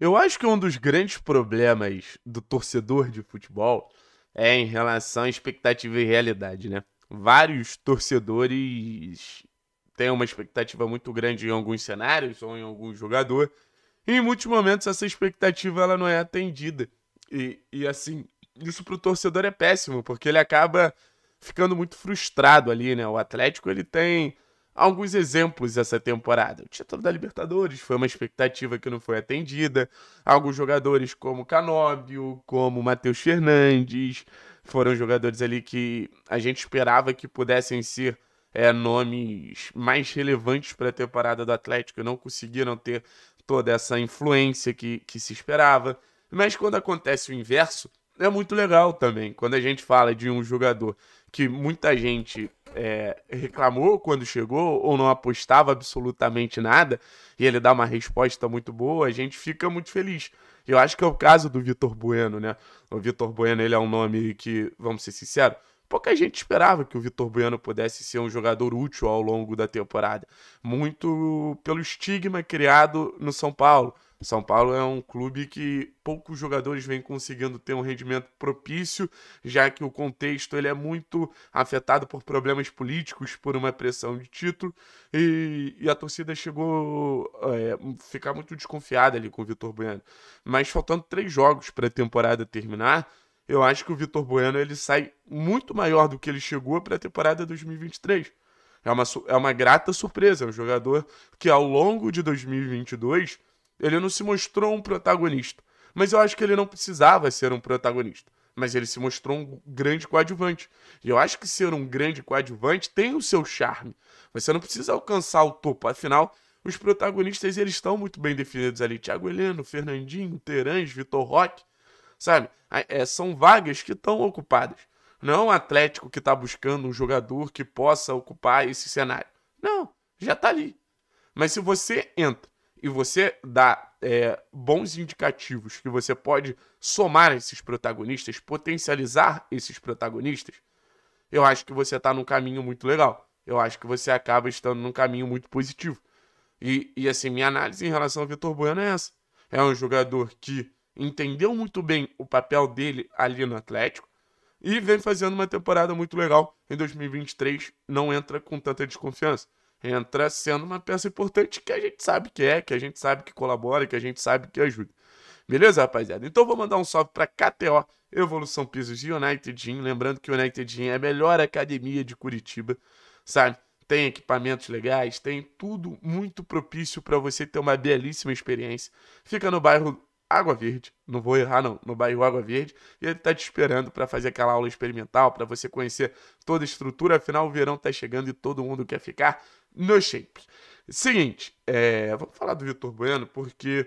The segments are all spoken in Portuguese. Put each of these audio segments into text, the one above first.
Eu acho que um dos grandes problemas do torcedor de futebol é em relação à expectativa e realidade, né? Vários torcedores têm uma expectativa muito grande em alguns cenários ou em algum jogador, e em muitos momentos essa expectativa ela não é atendida. E, e assim, isso pro torcedor é péssimo, porque ele acaba ficando muito frustrado ali, né? O Atlético ele tem alguns exemplos essa temporada. O título da Libertadores foi uma expectativa que não foi atendida. Alguns jogadores como Canóbio, como Matheus Fernandes, foram jogadores ali que a gente esperava que pudessem ser é, nomes mais relevantes para a temporada do Atlético e não conseguiram ter toda essa influência que, que se esperava. Mas quando acontece o inverso, é muito legal também. Quando a gente fala de um jogador que muita gente é, reclamou quando chegou ou não apostava absolutamente nada e ele dá uma resposta muito boa, a gente fica muito feliz. Eu acho que é o caso do Vitor Bueno, né? O Vitor Bueno, ele é um nome que, vamos ser sinceros, pouca gente esperava que o Vitor Bueno pudesse ser um jogador útil ao longo da temporada. Muito pelo estigma criado no São Paulo. São Paulo é um clube que poucos jogadores vêm conseguindo ter um rendimento propício, já que o contexto ele é muito afetado por problemas políticos, por uma pressão de título, e, e a torcida chegou a é, ficar muito desconfiada ali com o Vitor Bueno. Mas faltando três jogos para a temporada terminar, eu acho que o Vitor Bueno ele sai muito maior do que ele chegou para a temporada 2023. É uma, é uma grata surpresa, é um jogador que ao longo de 2022 ele não se mostrou um protagonista. Mas eu acho que ele não precisava ser um protagonista. Mas ele se mostrou um grande coadjuvante. E eu acho que ser um grande coadjuvante tem o seu charme. Mas você não precisa alcançar o topo. Afinal, os protagonistas eles estão muito bem definidos ali. Thiago Heleno, Fernandinho, Terãs, Vitor Roque. Sabe? Ah, é, são vagas que estão ocupadas. Não é um Atlético que está buscando um jogador que possa ocupar esse cenário. Não, já está ali. Mas se você entra e você dá é, bons indicativos que você pode somar esses protagonistas, potencializar esses protagonistas, eu acho que você está num caminho muito legal. Eu acho que você acaba estando num caminho muito positivo. E, e assim, minha análise em relação ao Vitor Bueno é essa. É um jogador que entendeu muito bem o papel dele ali no Atlético e vem fazendo uma temporada muito legal. Em 2023 não entra com tanta desconfiança entra sendo uma peça importante que a gente sabe que é, que a gente sabe que colabora, que a gente sabe que ajuda. Beleza, rapaziada? Então vou mandar um salve para KTO, Evolução Pisos e United Gym. Lembrando que o United Gym é a melhor academia de Curitiba, sabe? Tem equipamentos legais, tem tudo muito propício para você ter uma belíssima experiência. Fica no bairro Água Verde, não vou errar não, no bairro Água Verde, e ele está te esperando para fazer aquela aula experimental, para você conhecer toda a estrutura, afinal o verão está chegando e todo mundo quer ficar no shape. Seguinte, é, vamos falar do Vitor Bueno, porque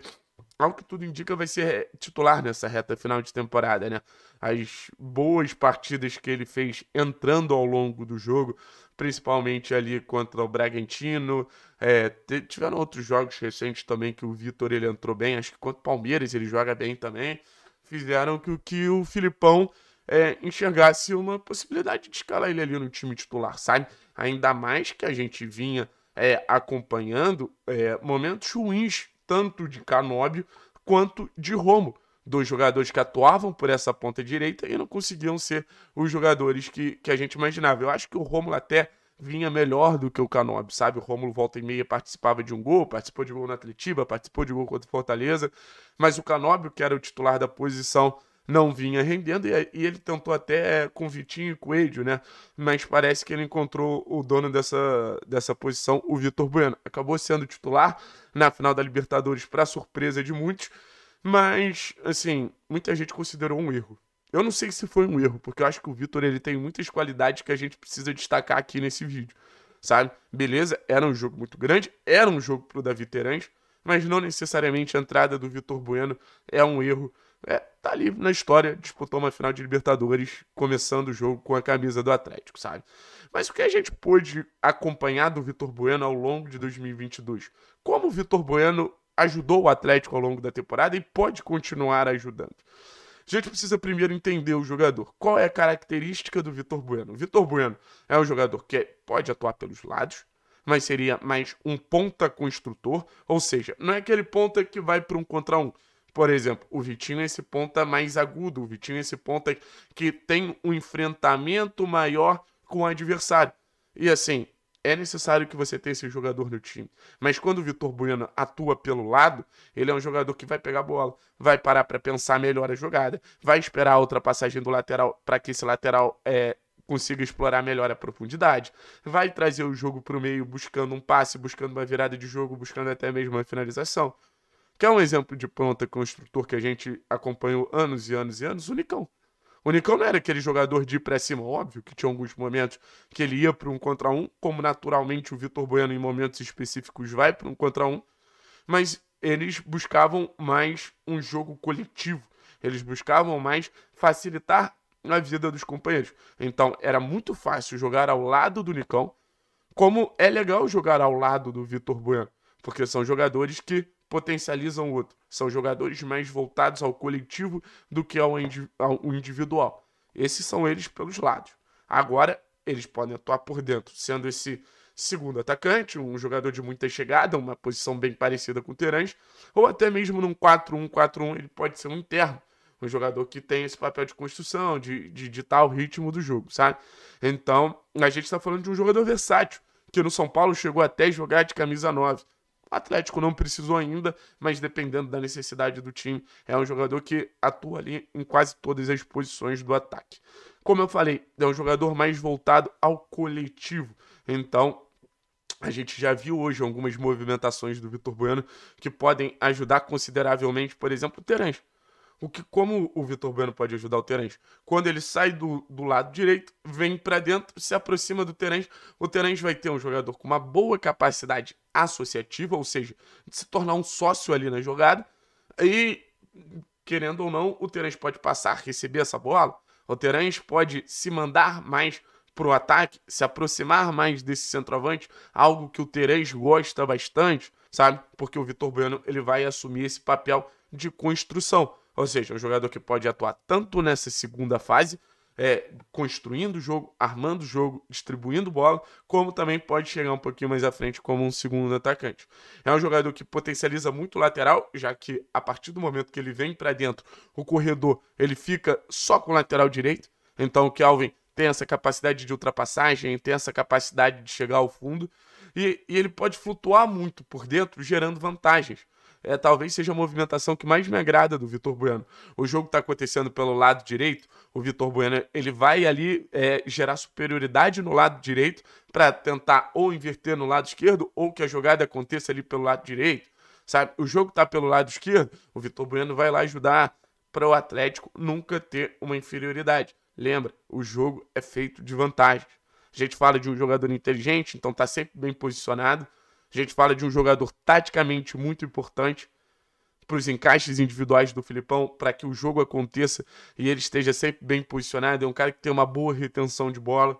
ao que tudo indica vai ser titular nessa reta final de temporada, né? As boas partidas que ele fez entrando ao longo do jogo, principalmente ali contra o Bragantino, é, tiveram outros jogos recentes também que o Vitor ele entrou bem, acho que contra o Palmeiras ele joga bem também, fizeram que, que o Filipão é, enxergasse uma possibilidade de escalar ele ali no time titular, sabe? Ainda mais que a gente vinha é, acompanhando é, momentos ruins, tanto de Canóbio quanto de Romo. Dois jogadores que atuavam por essa ponta direita e não conseguiam ser os jogadores que, que a gente imaginava. Eu acho que o Romulo até vinha melhor do que o Canobi, sabe? O Rômulo volta e meia participava de um gol, participou de gol na Atletiba, participou de gol contra o Fortaleza, mas o Canobi, que era o titular da posição, não vinha rendendo, e, e ele tentou até com Vitinho e Coelho, né? Mas parece que ele encontrou o dono dessa, dessa posição, o Vitor Bueno. Acabou sendo titular na final da Libertadores, para surpresa de muitos, mas, assim, muita gente considerou um erro. Eu não sei se foi um erro, porque eu acho que o Vitor ele tem muitas qualidades que a gente precisa destacar aqui nesse vídeo, sabe? Beleza, era um jogo muito grande, era um jogo pro Davi Terãs, mas não necessariamente a entrada do Vitor Bueno é um erro é, tá ali na história, disputou uma final de Libertadores, começando o jogo com a camisa do Atlético, sabe? Mas o que a gente pôde acompanhar do Vitor Bueno ao longo de 2022? Como o Vitor Bueno ajudou o Atlético ao longo da temporada e pode continuar ajudando? A gente precisa primeiro entender o jogador. Qual é a característica do Vitor Bueno? O Vitor Bueno é um jogador que pode atuar pelos lados, mas seria mais um ponta construtor, ou seja, não é aquele ponta que vai para um contra um por exemplo, o Vitinho é esse ponta mais agudo, o Vitinho é esse ponta que tem um enfrentamento maior com o adversário. E assim, é necessário que você tenha esse jogador no time. Mas quando o Vitor Bueno atua pelo lado, ele é um jogador que vai pegar a bola, vai parar para pensar melhor a jogada, vai esperar a ultrapassagem do lateral para que esse lateral é, consiga explorar melhor a profundidade, vai trazer o jogo para o meio buscando um passe, buscando uma virada de jogo, buscando até mesmo uma finalização. Quer um exemplo de planta construtor que a gente acompanhou anos e anos e anos? O Nicão. O Nicão não era aquele jogador de ir pra cima, óbvio que tinha alguns momentos que ele ia para um contra um, como naturalmente o Vitor Bueno em momentos específicos vai para um contra um, mas eles buscavam mais um jogo coletivo, eles buscavam mais facilitar a vida dos companheiros. Então era muito fácil jogar ao lado do Nicão, como é legal jogar ao lado do Vitor Bueno, porque são jogadores que potencializam o outro. São jogadores mais voltados ao coletivo do que ao, indiv ao individual. Esses são eles pelos lados. Agora, eles podem atuar por dentro, sendo esse segundo atacante, um jogador de muita chegada, uma posição bem parecida com o Terãs, ou até mesmo num 4-1-4-1, ele pode ser um interno, um jogador que tem esse papel de construção, de, de ditar o ritmo do jogo, sabe? Então, a gente está falando de um jogador versátil, que no São Paulo chegou até jogar de camisa 9. O Atlético não precisou ainda, mas dependendo da necessidade do time, é um jogador que atua ali em quase todas as posições do ataque. Como eu falei, é um jogador mais voltado ao coletivo. Então, a gente já viu hoje algumas movimentações do Vitor Bueno que podem ajudar consideravelmente, por exemplo, o Terence. O que, como o Vitor Bueno pode ajudar o Terence? Quando ele sai do, do lado direito, vem para dentro, se aproxima do Terence. O Terence vai ter um jogador com uma boa capacidade associativa, ou seja, de se tornar um sócio ali na jogada. E, querendo ou não, o Terence pode passar, receber essa bola. O Terence pode se mandar mais pro ataque, se aproximar mais desse centroavante, algo que o Terence gosta bastante, sabe? Porque o Vitor Bueno ele vai assumir esse papel de construção. Ou seja, um jogador que pode atuar tanto nessa segunda fase, é, construindo o jogo, armando o jogo, distribuindo bola, como também pode chegar um pouquinho mais à frente como um segundo atacante. É um jogador que potencializa muito o lateral, já que a partir do momento que ele vem para dentro, o corredor ele fica só com o lateral direito. Então o Kelvin tem essa capacidade de ultrapassagem, tem essa capacidade de chegar ao fundo. E, e, ele pode flutuar muito por dentro, gerando vantagens é, talvez seja a movimentação que mais me agrada do Vitor Bueno. O jogo está acontecendo pelo lado direito, o Vitor Bueno ele vai ali é, gerar superioridade no lado direito para tentar ou inverter no lado esquerdo ou que a jogada aconteça ali pelo lado direito. Sabe, o jogo está pelo lado esquerdo, o Vitor Bueno vai lá ajudar para o Atlético nunca ter uma inferioridade. Lembra, o jogo é feito de vantagens. A gente fala de um jogador inteligente, então está sempre bem posicionado. A gente fala de um jogador taticamente muito importante para os encaixes individuais do Filipão, para que o jogo aconteça e ele esteja sempre bem posicionado. É um cara que tem uma boa retenção de bola.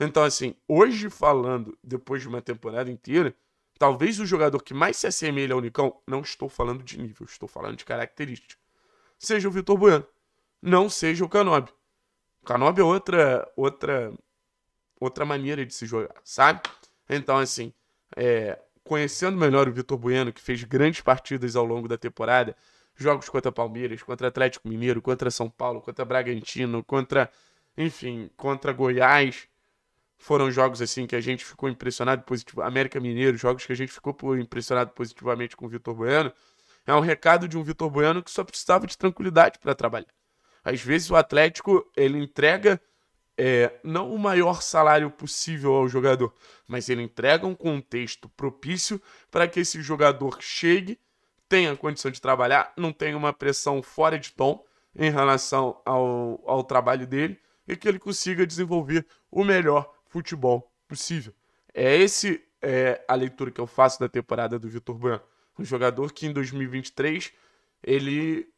Então, assim, hoje falando, depois de uma temporada inteira, talvez o jogador que mais se assemelha ao Nicão, não estou falando de nível, estou falando de característica, seja o Vitor Bueno, não seja o Canobi. O Canobi é outra, outra, outra maneira de se jogar, sabe? Então, assim, é, conhecendo melhor o Vitor Bueno, que fez grandes partidas ao longo da temporada, jogos contra Palmeiras, contra Atlético Mineiro, contra São Paulo, contra Bragantino, contra, enfim, contra Goiás. Foram jogos assim que a gente ficou impressionado positivamente, América Mineiro, jogos que a gente ficou impressionado positivamente com o Vitor Bueno. É um recado de um Vitor Bueno que só precisava de tranquilidade para trabalhar. Às vezes o Atlético, ele entrega é, não o maior salário possível ao jogador, mas ele entrega um contexto propício para que esse jogador chegue, tenha condição de trabalhar, não tenha uma pressão fora de tom em relação ao, ao trabalho dele e que ele consiga desenvolver o melhor futebol possível. É esse é a leitura que eu faço da temporada do Vitor Branco, um jogador que em 2023 ele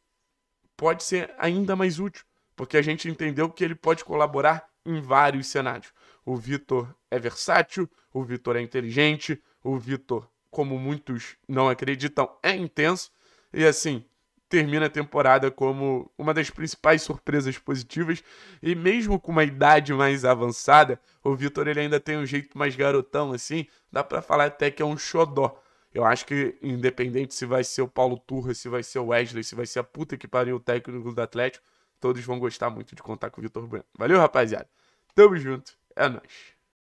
pode ser ainda mais útil, porque a gente entendeu que ele pode colaborar em vários cenários. O Vitor é versátil, o Vitor é inteligente, o Vitor, como muitos não acreditam, é intenso. E assim, termina a temporada como uma das principais surpresas positivas. E mesmo com uma idade mais avançada, o Vitor ele ainda tem um jeito mais garotão assim, dá para falar até que é um xodó. Eu acho que independente se vai ser o Paulo Turra, se vai ser o Wesley, se vai ser a puta que pariu o técnico do Atlético, Todos vão gostar muito de contar com o Vitor Bueno. Valeu, rapaziada. Tamo junto. É nóis.